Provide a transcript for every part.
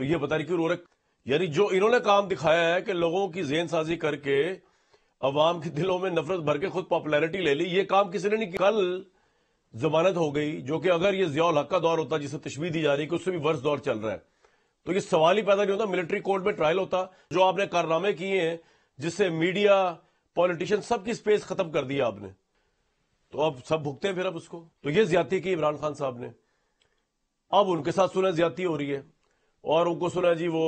तो ये बता रही क्यों रो रहे यानी जो इन्होंने काम दिखाया है कि लोगों की जेन साजी करके अवाम के दिलों में नफरत भर के खुद पॉपुलैरिटी ले ली ये काम किसी ने नहीं कल जमानत हो गई जो कि अगर ये जियाल हक का दौर होता जिसे तशवी दी जा रही है कि उससे भी वर्ष दौर चल रहा है तो ये सवाल ही पैदा नहीं होता मिलिट्री कोर्ट में ट्रायल होता जो आपने कारनामे किए हैं जिससे मीडिया पॉलिटिशियन सबकी स्पेस खत्म कर दिया आपने तो अब सब भुगते हैं फिर अब उसको तो ये ज्यादा की इमरान खान साहब ने अब उनके साथ सुना ज्यादा हो रही है और उनको सुना जी वो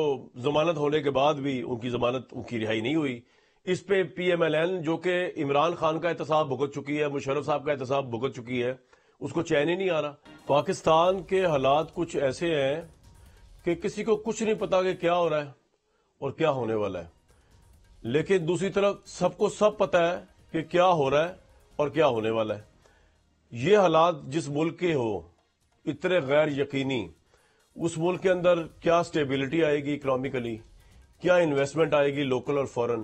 जमानत होने के बाद भी उनकी जमानत उनकी रिहाई नहीं हुई इस पे पी एम एल एन जो कि इमरान खान का एहतसाब भुगत चुकी है मुशरफ साहब का एहतसाब भुगत चुकी है उसको चैन ही नहीं आ रहा पाकिस्तान के हालात कुछ ऐसे हैं कि किसी को कुछ नहीं पता कि क्या हो रहा है और क्या होने वाला है लेकिन दूसरी तरफ सबको सब पता है कि क्या हो रहा है और क्या होने वाला है ये हालात जिस मुल्क के हो इतने गैर यकीनी उस मुल्क के अंदर क्या स्टेबिलिटी आएगी इकोनॉमिकली क्या इन्वेस्टमेंट आएगी लोकल और फॉरेन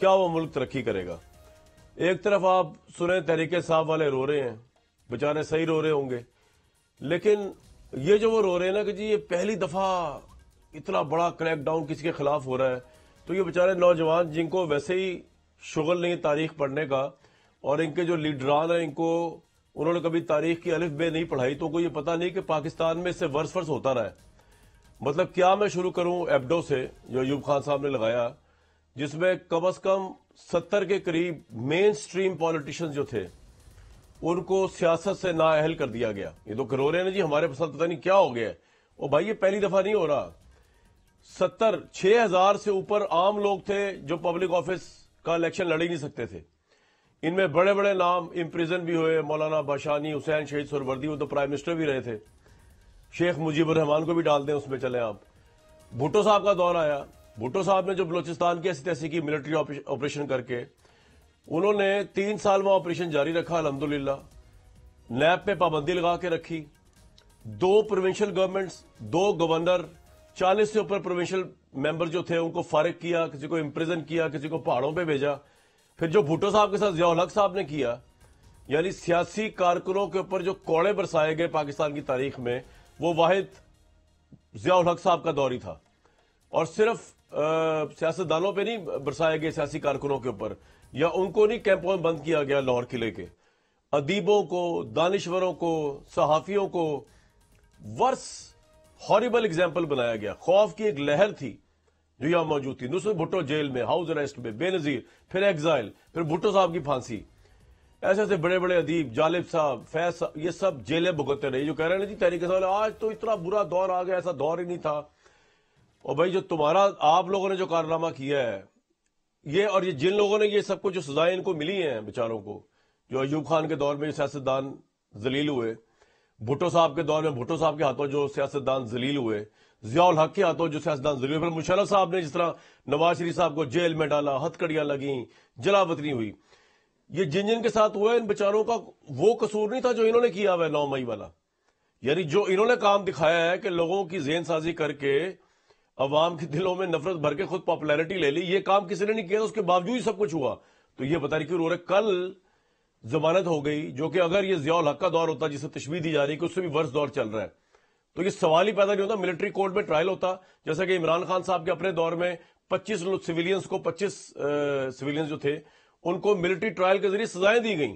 क्या वो मुल्क तरक्की करेगा एक तरफ आप सुने तहरीक साहब वाले रो रहे हैं बेचारे सही रो रहे होंगे लेकिन ये जो वो रो रहे हैं ना कि जी ये पहली दफा इतना बड़ा क्रैकडाउन किसी के खिलाफ हो रहा है तो ये बेचारे नौजवान जिनको वैसे ही शुगल नहीं तारीख पढ़ने का और इनके जो लीडरान हैं इनको ઉનલો કભી તારીખ કે અલ્ફબે નહી પઢાઈ તો કોઈ એ પતા નહી કે પાકિસ્તાન મે ઇસે વર્ષ વર્ષ હોતા રહે મતલબ ક્યા મે શુરુ કરું એબ્ડો સે જો યુબ ખાન સાબ ને લગાયા જિસમે કમસકમ 70 કે કરીબ મેઈન સ્ટ્રીમ પોલિટિશન્સ જો થે ઉનકો સિયાસત સે ના અહેલ કર દિયા ગયા યે તો કરોરે નેજી હમારે પસંદતાની ક્યા હો ગયા ઓ ભાઈ યે પહેલી દફા નહી હો રહા 70 6000 સે ઉપર આમ લોગ થે જો પબ્લિક ઓફિસ કા ઇલેક્શન લડી નહી સકતે થે इनमें बड़े बड़े नाम इम्प्रिजन भी हुए मौलाना बाशानी हुसैन शहीद सरवर्दी वो तो प्राइम मिनिस्टर भी रहे थे शेख मुजीबर रहमान को भी डाल दें उसमें चले आप भुट्टो साहब का दौर आया भुटो साहब ने जो बलोचिस्तान की ऐसी तैसी की मिलिट्री ऑपरेशन करके उन्होंने तीन साल वह ऑपरेशन जारी रखा अलहमदुल्ला नैब पे पाबंदी लगा के रखी दो प्रोविंशियल गवर्नमेंट्स दो गवर्नर चालीस से ऊपर प्रोविंशियल मेंबर जो थे उनको फारिग किया किसी को इम्प्रिजन किया किसी को पहाड़ों पे भेजा फिर जो भुट्टो साहब के साथ जियाउल साहब ने किया यानी सियासी कारकुनों के ऊपर जो कोड़े बरसाए गए पाकिस्तान की तारीख में वो वाहिद जियाउल हक साहब का दौर ही था और सिर्फ सियासतदानों पे नहीं बरसाए गए सियासी कारकुनों के ऊपर या उनको नहीं कैंपों में बंद किया गया लाहौर किले के अदीबों को दानश्वरों को सहाफ़ियों को वर्स हॉरिबल एग्जाम्पल बनाया गया खौफ की एक लहर थी जो यहां मौजूद थी नुसरत भुट्टो जेल में हाउस अरेस्ट में बेनजीर फिर एग्जाइल फिर भुट्टो साहब की फांसी ऐसे ऐसे बड़े बड़े अदीब जालिब साहब फैज साहब ये सब जेलें भुगतते रहे जो कह रहे हैं जी साहब आज तो इतना बुरा दौर आ गया ऐसा दौर ही नहीं था और भाई जो तुम्हारा आप लोगों ने जो कारनामा किया है ये और ये जिन लोगों ने ये सब कुछ जो सजाएं इनको मिली हैं बेचारों को जो अयूब खान के दौर में सियासतदान जलील हुए भुट्टो साहब के दौर में भुट्टो साहब के हाथों जो सियासतदान जलील हुए जियाल हक के हाथों जो सियासतदान जुल्फर मुशरफ साहब ने जिस तरह नवाज शरीफ साहब को जेल में डाला हथकड़ियां लगी जलावतनी हुई ये जिन जिन के साथ हुआ इन बेचारों का वो कसूर नहीं था जो इन्होंने किया हुआ नौ मई वाला यानी जो इन्होंने काम दिखाया है कि लोगों की जेन साजी करके अवाम के दिलों में नफरत भर के खुद पॉपुलैरिटी ले ली ये काम किसी ने नहीं किया उसके बावजूद ही सब कुछ हुआ तो ये बता रही क्यों कल जमानत हो गई जो कि अगर ये जियाल हक का दौर होता जिसे तशवी दी जा रही है कि उससे भी वर्ष दौर चल रहा है तो ये सवाल ही पैदा नहीं होता मिलिट्री कोर्ट में ट्रायल होता जैसा कि इमरान खान साहब के अपने दौर में 25 सिविलियंस को 25 सिविलियंस जो थे उनको मिलिट्री ट्रायल के जरिए सजाएं दी गई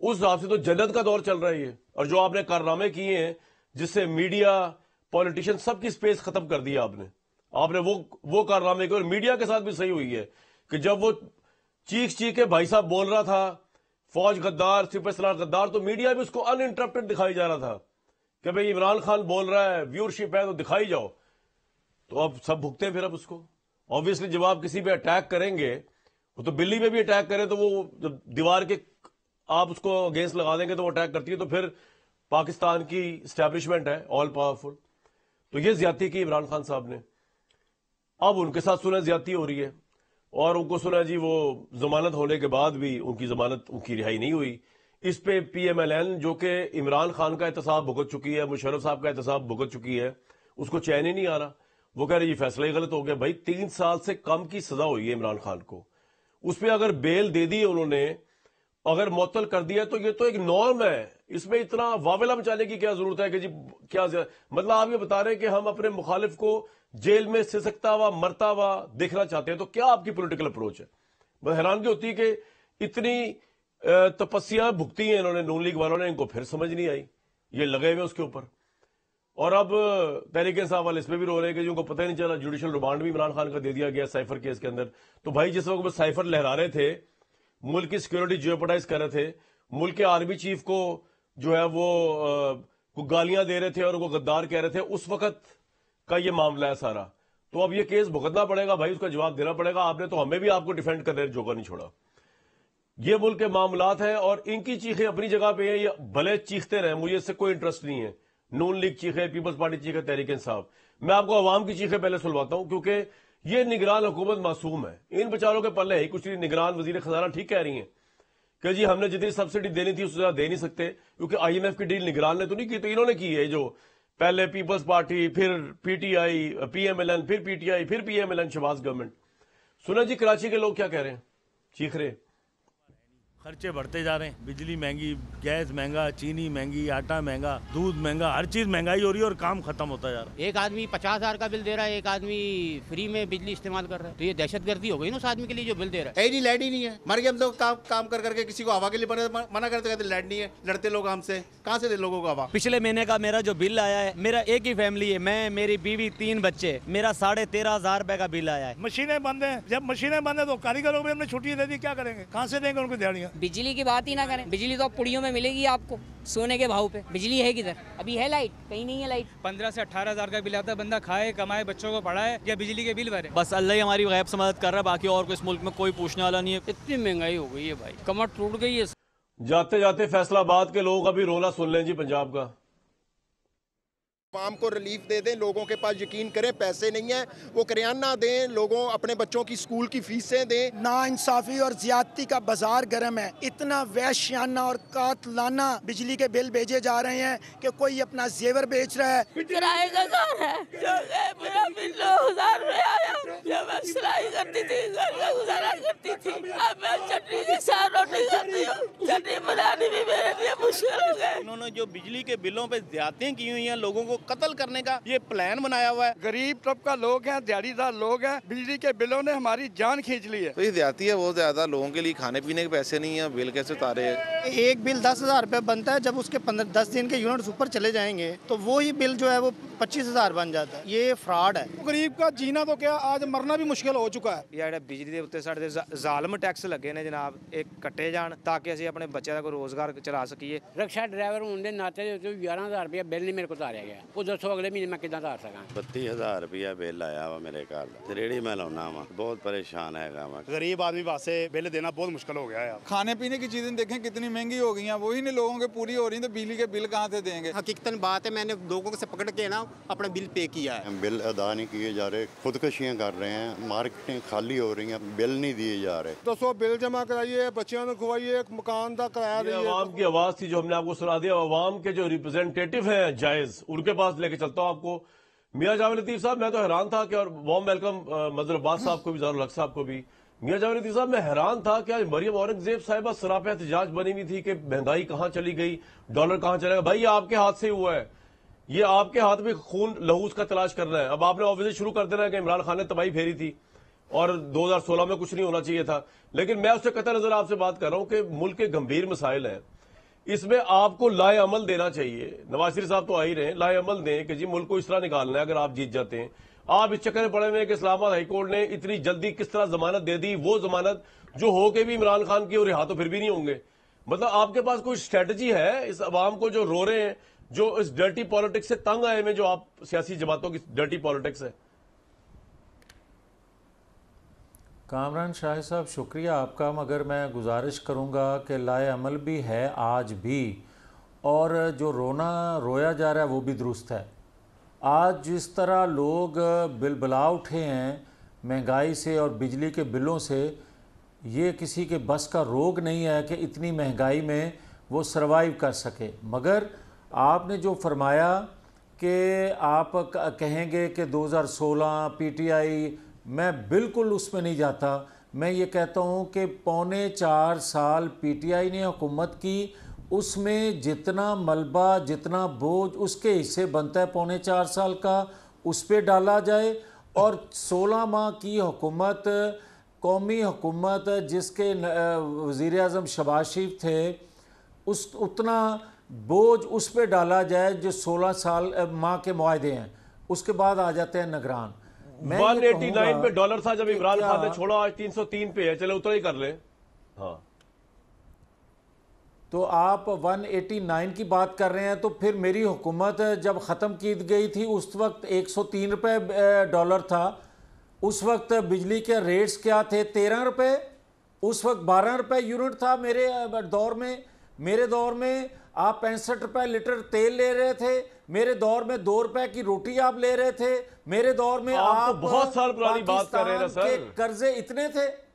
उस हिसाब से तो जनत का दौर चल रहा है और जो आपने कारनामे किए हैं जिससे मीडिया पॉलिटिशियन सबकी स्पेस खत्म कर दिया आपने आपने वो वो कारनामे किए और मीडिया के साथ भी सही हुई है कि जब वो चीख चीख के भाई साहब बोल रहा था फौज गद्दार सिपह गद्दार तो मीडिया भी उसको अनइंटरप्टेड दिखाई जा रहा था कि भाई इमरान खान बोल रहा है व्यूअरशिप है तो दिखाई जाओ तो अब सब भुगते हैं फिर अब उसको ऑब्वियसली जब आप किसी पे अटैक करेंगे वो तो बिल्ली पे भी अटैक करें तो वो जब दीवार के आप उसको अगेंस्ट लगा देंगे तो वो अटैक करती है तो फिर पाकिस्तान की स्टैब्लिशमेंट है ऑल पावरफुल तो ये ज्यादा की इमरान खान साहब ने अब उनके साथ सुना ज्यादा हो रही है और उनको सुना जी वो जमानत होने के बाद भी उनकी जमानत उनकी रिहाई नहीं हुई इस पे पी एम एल एन जो कि इमरान खान का एहतसाब भुगत चुकी है मुशरफ साहब का एहतसाब भुगत चुकी है उसको चैन ही नहीं आ रहा वो कह रहे ये फैसला ही गलत हो गया भाई तीन साल से कम की सजा हुई है इमरान खान को उस पर अगर बेल दे दी उन्होंने अगर मुतल कर दिया तो ये तो एक नॉर्म है इसमें इतना वावेला मचाने की क्या जरूरत है कि जी क्या मतलब आप ये बता रहे हैं कि हम अपने मुखालिफ को जेल में सिसकता हुआ मरता हुआ देखना चाहते हैं तो क्या आपकी पोलिटिकल अप्रोच है हैरानगी होती है कि इतनी तपस्या भुगती है इन्होंने नून लीग वालों ने इनको फिर समझ नहीं आई ये लगे हुए उसके ऊपर और अब तहरीके साहब वाले इसमें भी रो रहे हैं कि जिनको पता ही नहीं चला जुडिशल रिमांड भी इमरान खान का दे दिया गया साइफर केस के अंदर तो भाई जिस वक्त वो साइफर लहरा रहे थे मुल्क की सिक्योरिटी जियोपटाइज कर रहे थे मुल्क के आर्मी चीफ को जो है वो को गालियां दे रहे थे और उनको गद्दार कह रहे थे उस वक्त का ये मामला है सारा तो अब ये केस भुगतना पड़ेगा भाई उसका जवाब देना पड़ेगा आपने तो हमें भी आपको डिफेंड करने जोगा नहीं छोड़ा ये मुल्क के मामलात हैं और इनकी चीखें अपनी जगह पे हैं ये भले चीखते रहे मुझे इससे कोई इंटरेस्ट नहीं है नून लीग चीखे पीपल्स पार्टी चीखे तहरीक इंसाफ मैं आपको अवाम की चीखें पहले सुनवाता हूं क्योंकि ये निगरान हुकूमत मासूम है इन बेचारों के पल्ले ही कुछ नहीं निगरान वजीर खजाना ठीक कह रही है कि जी हमने जितनी सब्सिडी देनी थी उससे ज्यादा दे नहीं सकते क्योंकि आईएमएफ की डील निगरान ने तो नहीं की तो इन्होंने की है जो पहले पीपल्स पार्टी फिर पीटीआई पीएमएलएन फिर पीटीआई फिर पीएमएलएन शबाज गवर्नमेंट सुना जी कराची के लोग क्या कह रहे हैं चीख रहे हैं खर्चे बढ़ते जा रहे हैं बिजली महंगी गैस महंगा चीनी महंगी आटा महंगा दूध महंगा हर चीज महंगाई हो रही है और काम खत्म होता जा रहा है एक आदमी पचास हजार का बिल दे रहा है एक आदमी फ्री में बिजली इस्तेमाल कर रहा है तो ये दहशत गर्दी हो गई ना उस आदमी के लिए जो बिल दे रहा है नहीं लाइट ही नहीं है मर गए हम लोग तो काम काम कर करके किसी को हवा के लिए मना करते कहते लाइट नहीं है लड़ते लोग हमसे कहाँ से दे लोगों को हवा पिछले महीने का मेरा जो बिल आया है मेरा एक ही फैमिली है मैं मेरी बीवी तीन बच्चे मेरा साढ़े तेरह हजार रुपए का बिल आया है मशीनें बंद है जब मशीनें बंद है तो कारीगरों को हमने छुट्टी दे दी क्या करेंगे कहाँ से देंगे उनको दिहाड़ियाँ है बिजली की बात ही ना करें बिजली तो आप पुड़ियों में मिलेगी आपको सोने के भाव पे बिजली है किधर अभी है लाइट कहीं नहीं है लाइट पंद्रह से अठारह हजार का बिल आता है बंदा खाए कमाए बच्चों को पढ़ाए या बिजली के बिल भरे बस अल्लाह ही हमारी गैब से मदद कर रहा है बाकी और इस मुल्क में कोई पूछने वाला नहीं है इतनी महंगाई हो गई है भाई कमर टूट गई है जाते जाते फैसलाबाद के लोग अभी रोला सुन लें जी पंजाब का आवाम को रिलीफ दे दें लोगों के पास यकीन करें पैसे नहीं है वो करियाना दें लोगों अपने बच्चों की स्कूल की फीसें दें ना इंसाफी और ज्यादती का बाजार गर्म है इतना वैश्याना और कातलाना बिजली के बिल भेजे जा रहे हैं कि कोई अपना जेवर बेच रहा है किराए का है उन्होंने जो बिजली के बिलों पर ज्यादतें की हुई है लोगों को कत्ल करने का ये प्लान बनाया हुआ है गरीब तबका लोग हैं दिहाड़ीदार लोग हैं बिजली के बिलों ने हमारी जान खींच ली है तो ये देहाती है बहुत ज्यादा लोगों के लिए खाने पीने के पैसे नहीं है बिल कैसे उतारे एक बिल दस हजार रुपये बनता है जब उसके पंद्रह दस दिन के यूनिट ऊपर चले जाएंगे तो वो ही बिल जो है वो पच्चीस हजार बन जाता है ये फ्रॉड है तो गरीब का जीना तो क्या आज मरना भी मुश्किल हो चुका है ਜਿਹੜਾ बिजली के उत्ते ਸਾਡੇ ਜ਼ਾਲਮ ਟੈਕਸ ਲੱਗੇ ਨੇ ਜਨਾਬ ਇਹ ਕੱਟੇ ਜਾਣ ਤਾਂ ਕਿ ਅਸੀਂ ਆਪਣੇ ਬੱਚਿਆਂ रोजगार चला सकी ਚਲਾ ड्राइवर होने के नाते ग्यारह हज़ार रुपया बिल नहीं मेरे को उतारे गया ਉਹ ਦੱਸੋ ਅਗਲੇ ਮਹੀਨੇ ਮੈਂ ਕਿਦਾਂ ਧਾਰ ਸਕਾਂ 32000 ਰੁਪਿਆ ਬਿੱਲ ਆਇਆ ਵਾ ਮੇਰੇ बहुत परेशान है गरीब आदमी वास्ते बिल देना बहुत मुश्किल हो गया है खाने पीने की चीज़ें देखें कितनी महंगी हो गई हैं वही नहीं लोगों के पूरी हो रही तो बिजली के बिल कहाँ से देंगे हकीकतन बात है मैंने लोगों से पकड़ के ना अपना बिल पे किया है बिल अदा नहीं किए जा रहे खुदकशियाँ कर रहे हैं मार्केटें खाली हो रही हैं बिल नहीं दिए जा रहे दोस्तों बिल जमा कराइए बच्चों को खुवाइए मकान का किराया आवाम की आवाज़ थी जो हमने आपको सुना दिया आवाम के जो रिप्रेजेंटेटिव है जायज उनके पास लेके चलता हूं आपको मिया जावेद लतीफ साहब मैं तो हैरान था कि और वॉम वेलकम मजर अब्बास साहब को भी जहर हक साहब को भी मिया जावेद लतीफ साहब मैं हैरान था कि आज मरियम औरंगजेब साहबा सराप एहतजाज बनी हुई थी कि महंगाई कहाँ चली गई डॉलर कहाँ चलेगा भाई ये आपके हाथ से हुआ है ये आपके हाथ में खून लहूस का तलाश करना है अब आपने ऑफिस शुरू कर देना है कि इमरान खान ने तबाही फेरी थी और 2016 में कुछ नहीं होना चाहिए था लेकिन मैं उससे कतर नजर आपसे बात कर रहा हूं कि मुल्क के गंभीर मसाइल हैं इसमें आपको लाए अमल देना चाहिए नवाज शरीफ साहब तो आ ही रहे लाए अमल दें कि जी मुल्क को इस तरह निकालना है अगर आप जीत जाते हैं आप इस चक्कर में पड़े हुए कि इस्लामाबाद हाईकोर्ट ने इतनी जल्दी किस तरह जमानत दे दी वो जमानत जो हो के भी इमरान खान की और रिहा तो फिर भी नहीं होंगे मतलब आपके पास कोई स्ट्रेटजी है इस अवाम को जो रो रहे हैं जो इस डर्टी पॉलिटिक्स से तंग आए हुए जो आप सियासी जमातों की डर्टी पॉलिटिक्स है कामरान शाह साहब शुक्रिया आपका मगर मैं गुजारिश करूँगा कि लाए अमल भी है आज भी और जो रोना रोया जा रहा है वो भी दुरुस्त है आज जिस तरह लोग बिलबला उठे हैं महंगाई से और बिजली के बिलों से ये किसी के बस का रोग नहीं है कि इतनी महंगाई में वो सरवाइव कर सके मगर आपने जो फरमाया कि आप कहेंगे कि 2016 पीटीआई मैं बिल्कुल उसमें नहीं जाता मैं ये कहता हूँ कि पौने चार साल पीटीआई ने हुकूमत की उसमें जितना मलबा जितना बोझ उसके हिस्से बनता है पौने चार साल का उस पर डाला जाए और 16 माह की हुकूमत कौमी हुकूमत जिसके वजीर अजम शबाज शरीफ थे उस उतना बोझ उस पर डाला जाए जो 16 साल माह के माहदे हैं उसके बाद आ जाते हैं नगरान वन एटी नाइन में डॉलर था जब इमरान खान ने छोड़ा आज तीन सौ तीन पे है चले उतना ही कर ले हाँ तो आप 189 की बात कर रहे हैं तो फिर मेरी हुकूमत जब ख़त्म की गई थी उस वक्त 103 रुपए डॉलर था उस वक्त बिजली के रेट्स क्या थे 13 रुपए उस वक्त 12 रुपए यूनिट था मेरे दौर में मेरे दौर में आप पैंसठ रुपए लीटर तेल ले रहे थे मेरे दौर में दो रुपए की रोटी आप ले रहे थे मेरे दौर में आप, आप तो बहुत साल पुरानी बात कर रहे हैं सर कर्जे इतने थे